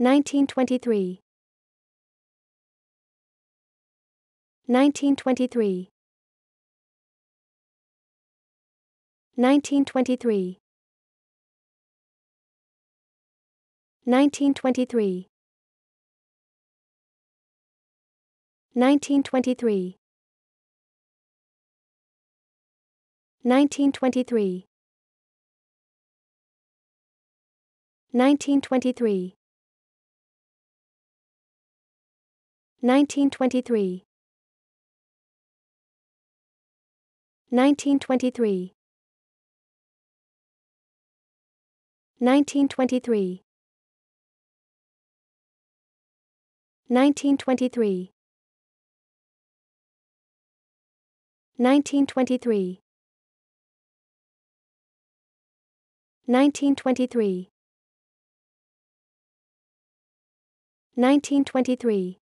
1923 1923 1923 1923 1923 1923 1923 1923 1923 1923 1923 1923 1923 1923